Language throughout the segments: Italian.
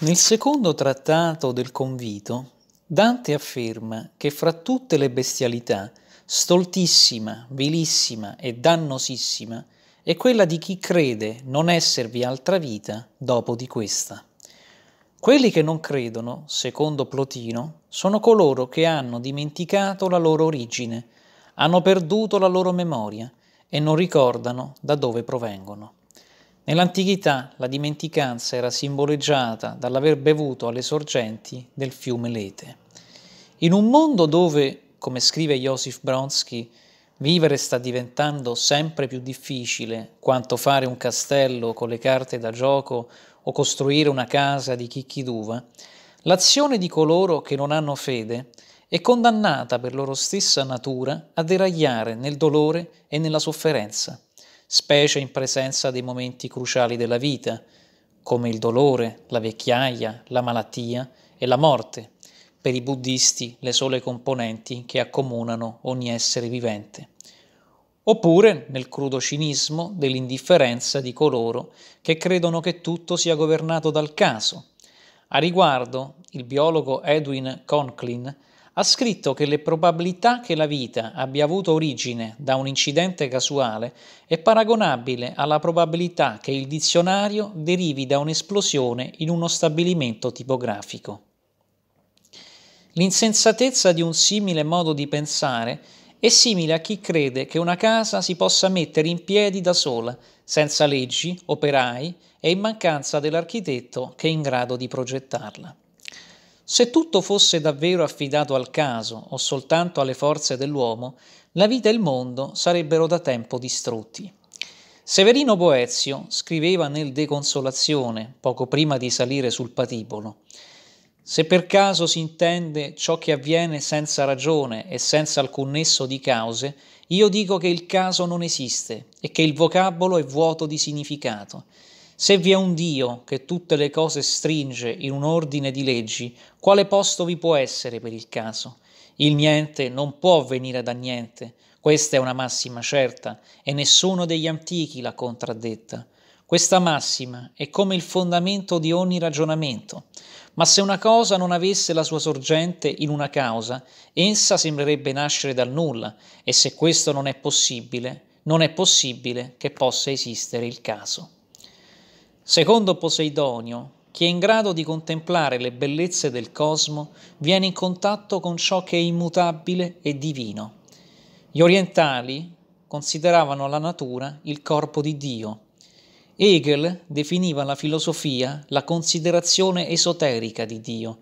Nel secondo trattato del Convito, Dante afferma che fra tutte le bestialità, stoltissima, vilissima e dannosissima è quella di chi crede non esservi altra vita dopo di questa. Quelli che non credono, secondo Plotino, sono coloro che hanno dimenticato la loro origine, hanno perduto la loro memoria e non ricordano da dove provengono. Nell'antichità la dimenticanza era simboleggiata dall'aver bevuto alle sorgenti del fiume Lete. In un mondo dove, come scrive Joseph Bronsky, vivere sta diventando sempre più difficile, quanto fare un castello con le carte da gioco o costruire una casa di chicchi d'uva, l'azione di coloro che non hanno fede è condannata per loro stessa natura a deragliare nel dolore e nella sofferenza specie in presenza dei momenti cruciali della vita, come il dolore, la vecchiaia, la malattia e la morte, per i buddhisti le sole componenti che accomunano ogni essere vivente. Oppure nel crudo cinismo dell'indifferenza di coloro che credono che tutto sia governato dal caso. A riguardo, il biologo Edwin Conklin ha scritto che le probabilità che la vita abbia avuto origine da un incidente casuale è paragonabile alla probabilità che il dizionario derivi da un'esplosione in uno stabilimento tipografico. L'insensatezza di un simile modo di pensare è simile a chi crede che una casa si possa mettere in piedi da sola, senza leggi, operai e in mancanza dell'architetto che è in grado di progettarla. Se tutto fosse davvero affidato al caso o soltanto alle forze dell'uomo, la vita e il mondo sarebbero da tempo distrutti. Severino Boezio scriveva nel De Consolazione, poco prima di salire sul patibolo, se per caso si intende ciò che avviene senza ragione e senza alcun nesso di cause, io dico che il caso non esiste e che il vocabolo è vuoto di significato. Se vi è un Dio che tutte le cose stringe in un ordine di leggi, quale posto vi può essere per il caso? Il niente non può venire da niente, questa è una massima certa e nessuno degli antichi l'ha contraddetta. Questa massima è come il fondamento di ogni ragionamento, ma se una cosa non avesse la sua sorgente in una causa, essa sembrerebbe nascere dal nulla e se questo non è possibile, non è possibile che possa esistere il caso. Secondo Poseidonio, chi è in grado di contemplare le bellezze del cosmo viene in contatto con ciò che è immutabile e divino. Gli orientali consideravano la natura il corpo di Dio. Hegel definiva la filosofia la considerazione esoterica di Dio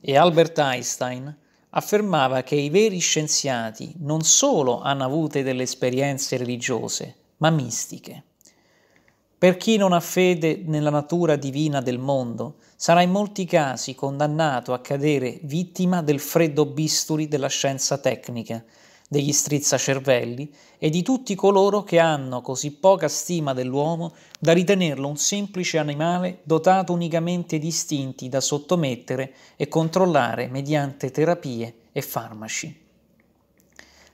e Albert Einstein affermava che i veri scienziati non solo hanno avuto delle esperienze religiose, ma mistiche. Per chi non ha fede nella natura divina del mondo, sarà in molti casi condannato a cadere vittima del freddo bisturi della scienza tecnica, degli strizzacervelli e di tutti coloro che hanno così poca stima dell'uomo da ritenerlo un semplice animale dotato unicamente di istinti da sottomettere e controllare mediante terapie e farmaci.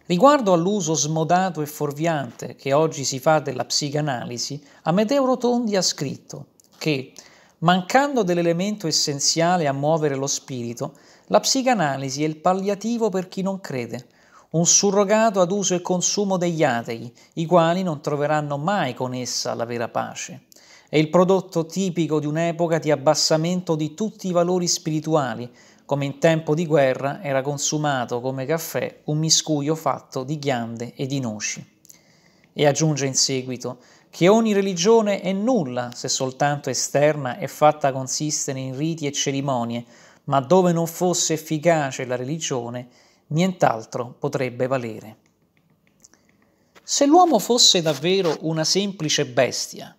Riguardo all'uso smodato e fuorviante che oggi si fa della psicanalisi, Amedeo Rotondi ha scritto che, mancando dell'elemento essenziale a muovere lo spirito, la psicanalisi è il palliativo per chi non crede, un surrogato ad uso e consumo degli atei, i quali non troveranno mai con essa la vera pace. È il prodotto tipico di un'epoca di abbassamento di tutti i valori spirituali, come in tempo di guerra era consumato come caffè un miscuglio fatto di ghiande e di noci. E aggiunge in seguito che ogni religione è nulla se soltanto esterna e fatta consistere in riti e cerimonie, ma dove non fosse efficace la religione, nient'altro potrebbe valere. Se l'uomo fosse davvero una semplice bestia,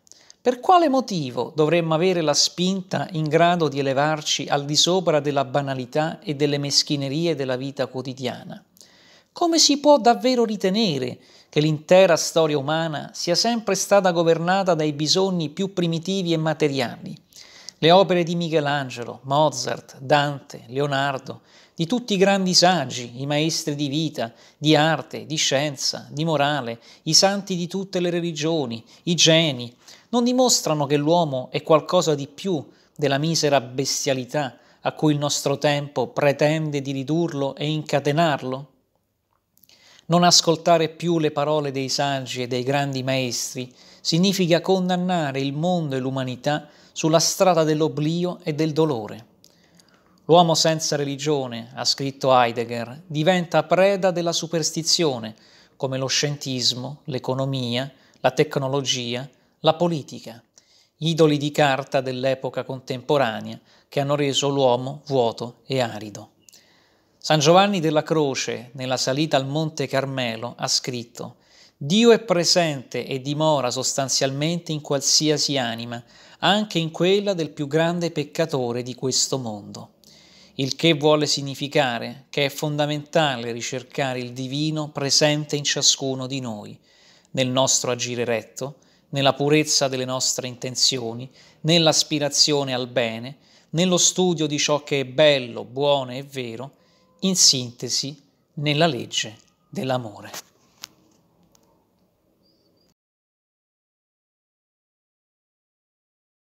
per quale motivo dovremmo avere la spinta in grado di elevarci al di sopra della banalità e delle meschinerie della vita quotidiana? Come si può davvero ritenere che l'intera storia umana sia sempre stata governata dai bisogni più primitivi e materiali? Le opere di Michelangelo, Mozart, Dante, Leonardo, di tutti i grandi saggi, i maestri di vita, di arte, di scienza, di morale, i santi di tutte le religioni, i geni, non dimostrano che l'uomo è qualcosa di più della misera bestialità a cui il nostro tempo pretende di ridurlo e incatenarlo? Non ascoltare più le parole dei saggi e dei grandi maestri significa condannare il mondo e l'umanità sulla strada dell'oblio e del dolore. L'uomo senza religione, ha scritto Heidegger, diventa preda della superstizione, come lo scientismo, l'economia, la tecnologia, la politica, idoli di carta dell'epoca contemporanea che hanno reso l'uomo vuoto e arido. San Giovanni della Croce, nella salita al Monte Carmelo, ha scritto Dio è presente e dimora sostanzialmente in qualsiasi anima, anche in quella del più grande peccatore di questo mondo il che vuole significare che è fondamentale ricercare il divino presente in ciascuno di noi, nel nostro agire retto, nella purezza delle nostre intenzioni, nell'aspirazione al bene, nello studio di ciò che è bello, buono e vero, in sintesi nella legge dell'amore.